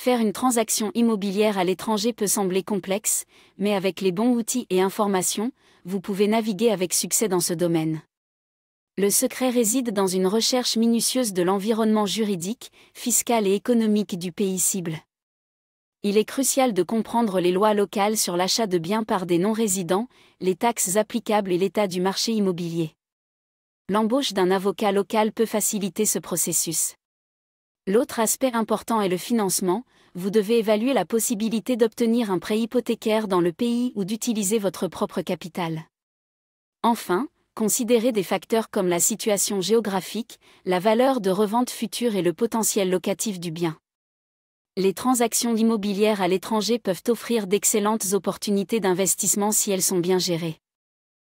Faire une transaction immobilière à l'étranger peut sembler complexe, mais avec les bons outils et informations, vous pouvez naviguer avec succès dans ce domaine. Le secret réside dans une recherche minutieuse de l'environnement juridique, fiscal et économique du pays cible. Il est crucial de comprendre les lois locales sur l'achat de biens par des non-résidents, les taxes applicables et l'état du marché immobilier. L'embauche d'un avocat local peut faciliter ce processus. L'autre aspect important est le financement, vous devez évaluer la possibilité d'obtenir un prêt hypothécaire dans le pays ou d'utiliser votre propre capital. Enfin, considérez des facteurs comme la situation géographique, la valeur de revente future et le potentiel locatif du bien. Les transactions immobilières à l'étranger peuvent offrir d'excellentes opportunités d'investissement si elles sont bien gérées.